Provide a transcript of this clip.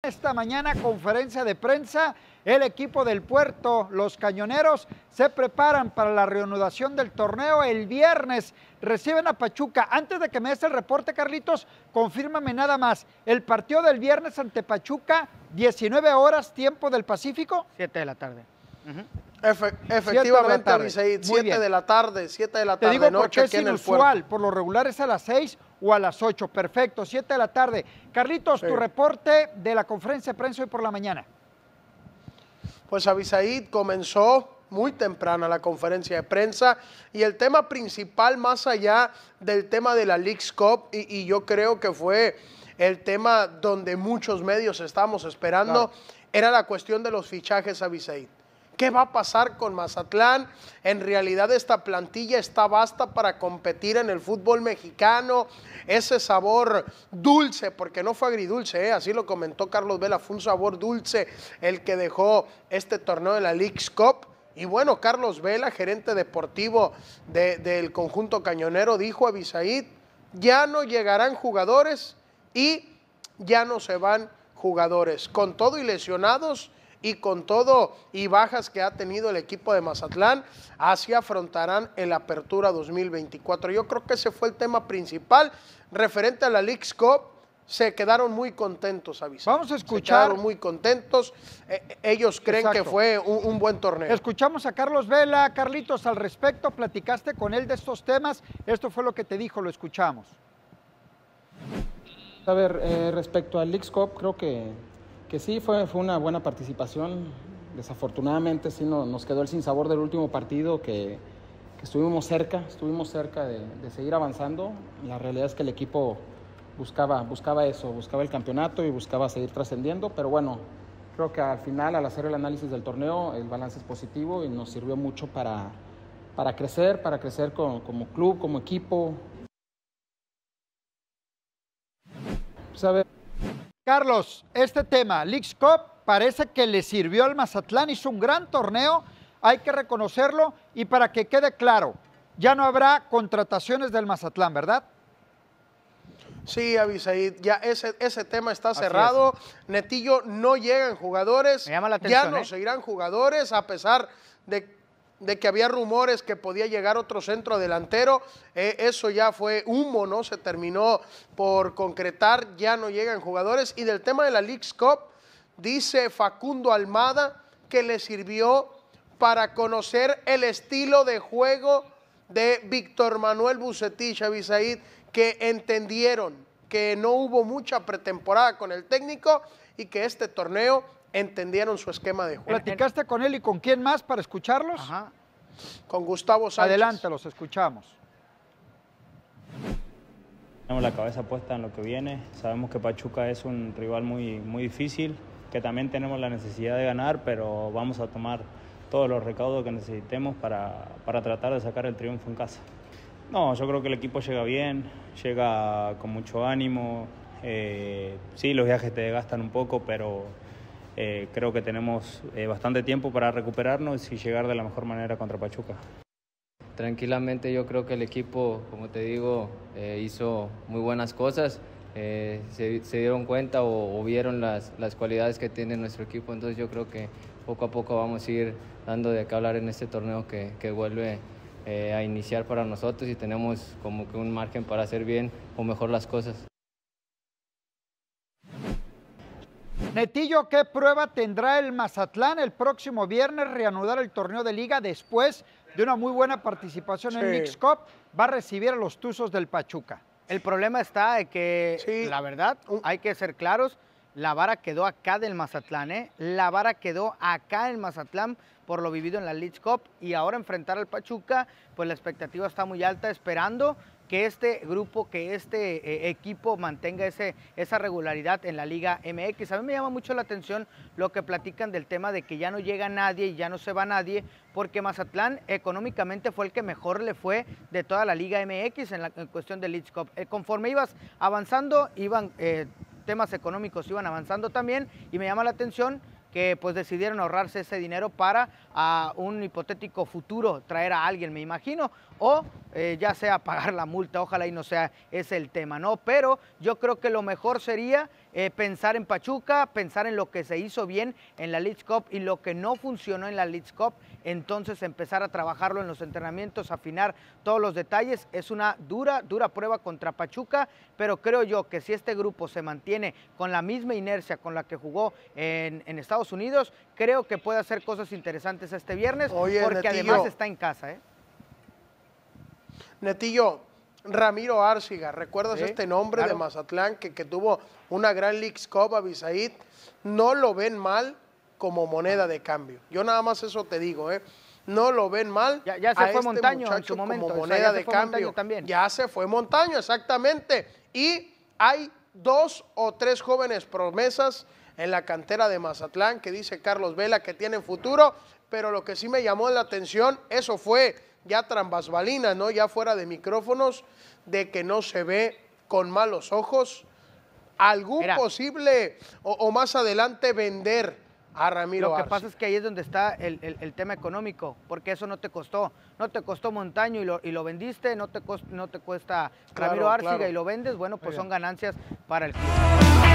Esta mañana conferencia de prensa, el equipo del puerto, los cañoneros, se preparan para la reanudación del torneo el viernes. Reciben a Pachuca. Antes de que me des el reporte, Carlitos, confírmame nada más. El partido del viernes ante Pachuca, 19 horas, tiempo del Pacífico. 7 de la tarde. efectivamente, 7 de la tarde, 7 de la tarde, noche, por lo regular es a las 6 o a las 8. Perfecto, 7 de la tarde. Carlitos, tu reporte de la conferencia de prensa hoy por la mañana. Pues Abisaid comenzó muy temprana la conferencia de prensa y el tema principal más allá del tema de la League's Cup y, yo creo que fue el tema donde muchos medios estamos esperando era la cuestión de los fichajes Abisaid. ¿Qué va a pasar con Mazatlán? En realidad esta plantilla está basta para competir en el fútbol mexicano. Ese sabor dulce, porque no fue agridulce, ¿eh? así lo comentó Carlos Vela, fue un sabor dulce el que dejó este torneo de la League's Cup. Y bueno, Carlos Vela, gerente deportivo del conjunto cañonero, dijo a Bisaid, ya no llegarán jugadores y ya no se van jugadores. Con todo y lesionados, y con todo y bajas que ha tenido el equipo de Mazatlán, así afrontarán el Apertura 2024. Yo creo que ese fue el tema principal referente a la League's Se quedaron muy contentos, avis Vamos a escuchar. Se quedaron muy contentos. E, e, ellos creen que fue un, buen torneo. Escuchamos a Carlos Vela. Carlitos, al respecto, platicaste con él de estos temas. Esto fue lo que te dijo, lo escuchamos. A ver, eh, respecto al Leagues Cup, creo que que sí fue, fue una buena participación. Desafortunadamente sí nos quedó el sinsabor del último partido que, estuvimos cerca, estuvimos cerca de, seguir avanzando. La realidad es que el equipo buscaba, buscaba eso, buscaba el campeonato y buscaba seguir trascendiendo, pero bueno, creo que al final, al hacer el análisis del torneo, el balance es positivo y nos sirvió mucho para, para crecer, para crecer como club, como equipo. Pues, Carlos, este tema, Leaks Cup, parece que le sirvió al Mazatlán, hizo un gran torneo, hay que reconocerlo y para que quede claro, ya no habrá contrataciones del Mazatlán, ¿verdad? Sí, Avisaí, ya ese, ese tema está cerrado. Netillo no llegan jugadores. Me llama la atención, ya no ¿eh? seguirán jugadores, a pesar de de que había rumores que podía llegar otro centro delantero. Eh, eso ya fue humo, ¿no? Se terminó por concretar, ya no llegan jugadores. Y del tema de la League's Cup, dice Facundo Almada que le sirvió para conocer el estilo de juego de Víctor Manuel Bucetich, Abisaid, que entendieron que no hubo mucha pretemporada con el técnico y que este torneo entendieron su esquema de juego. ¿Platicaste con él y con quién más para escucharlos? Con Gustavo Sánchez. Adelante, los escuchamos. Tenemos la cabeza puesta en lo que viene. Sabemos que Pachuca es un rival muy, muy difícil, que también tenemos la necesidad de ganar, pero vamos a tomar todos los recaudos que necesitemos para, tratar de sacar el triunfo en casa. No, yo creo que el equipo llega bien, llega con mucho ánimo. Eh, sí, los viajes te gastan un poco, pero eh, creo que tenemos eh, bastante tiempo para recuperarnos y llegar de la mejor manera contra Pachuca. Tranquilamente yo creo que el equipo, como te digo, eh, hizo muy buenas cosas. se, dieron cuenta o, vieron las, cualidades que tiene nuestro equipo. Entonces yo creo que poco a poco vamos a ir dando de qué hablar en este torneo que, vuelve a iniciar para nosotros y tenemos como que un margen para hacer bien o mejor las cosas. Netillo, ¿qué prueba tendrá el Mazatlán el próximo viernes reanudar el torneo de liga después de una muy buena participación en Mix Cup? Va a recibir a los Tuzos del Pachuca. El problema está de que, la verdad, hay que ser claros, la vara quedó acá del Mazatlán, ¿eh? La vara quedó acá en Mazatlán por lo vivido en la Leeds Cup y ahora enfrentar al Pachuca, pues la expectativa está muy alta, esperando que este grupo, que este eh, equipo mantenga ese, esa regularidad en la Liga MX. A mí me llama mucho la atención lo que platican del tema de que ya no llega nadie y ya no se va nadie, porque Mazatlán económicamente fue el que mejor le fue de toda la Liga MX en, la, cuestión del Leeds Cup. Eh, conforme ibas avanzando, iban... Eh, temas económicos iban avanzando también y me llama la atención que pues decidieron ahorrarse ese dinero para a un hipotético futuro traer a alguien, me imagino, o eh, ya sea pagar la multa, ojalá y no sea ese el tema, ¿no? Pero yo creo que lo mejor sería eh, pensar en Pachuca, pensar en lo que se hizo bien en la Leeds Cup y lo que no funcionó en la Leeds Cup, entonces empezar a trabajarlo en los entrenamientos, afinar todos los detalles. Es una dura, dura prueba contra Pachuca, pero creo yo que si este grupo se mantiene con la misma inercia con la que jugó en, Estados Unidos, creo que puede hacer cosas interesantes este viernes, porque además está en casa. ¿eh? Netillo, Ramiro Árciga, ¿recuerdas este nombre de Mazatlán que, que, tuvo una gran League Cup a No lo ven mal como moneda de cambio. Yo nada más eso te digo, ¿eh? No lo ven mal. Ya, se fue este Montaño Como moneda de cambio. Ya se fue Montaño, exactamente. Y hay dos o tres jóvenes promesas en la cantera de Mazatlán que dice Carlos Vela que tienen futuro, pero lo que sí me llamó la atención, eso fue ya trambasbalinas, ¿no? ya fuera de micrófonos, de que no se ve con malos ojos algún posible o, más adelante vender a Ramiro. Lo que pasa es que ahí es donde está el, tema económico, porque eso no te costó. No te costó Montaño y lo, vendiste, no te, cuesta Ramiro Árciga y lo vendes. Bueno, pues son ganancias para el